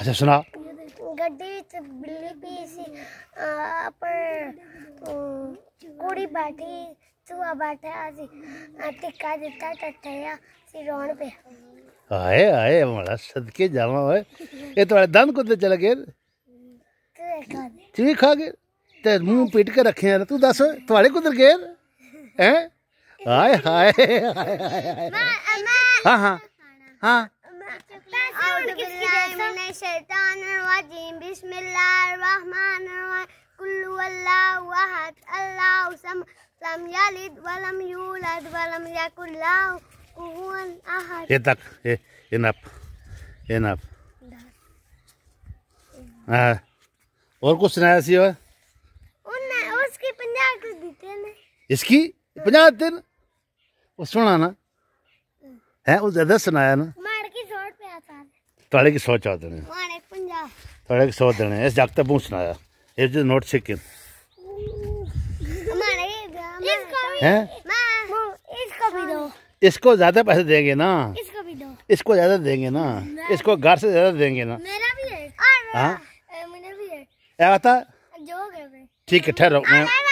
अच्छा सुना गड्डी बिल्ली भी पर कुड़ी बैठी चूहा बैठा टिक्का सी पे आए आए सदके जावा ओए तो चले गए खा गए ते मुंह पीट के रखे हैं तू दस तुम्हारे कुदर गए हैं हाय हाय हाय हाय ये तक ये इनफ इनफ हाँ और कुछ सुनाया सी और उसकी पंजाब दिन इसकी पंजाब दिन वो सुना ना है वो ज्यादा सुनाया ना ਤੁਹਾਡੇ ਕਿ ਸੋਚ ਆਦਣੇ ਮਾਣੇ देने इस जागत ਸੋਚ ਦੇਣੇ इस नोट ਤੇ इसको ज्यादा पैसे देंगे ना इसको भी दो इसको ज्यादा देंगे ना इसको घर से ज्यादा देंगे ना मेरा भी है और हाँ? मेरा भी है ठीक है ठहरो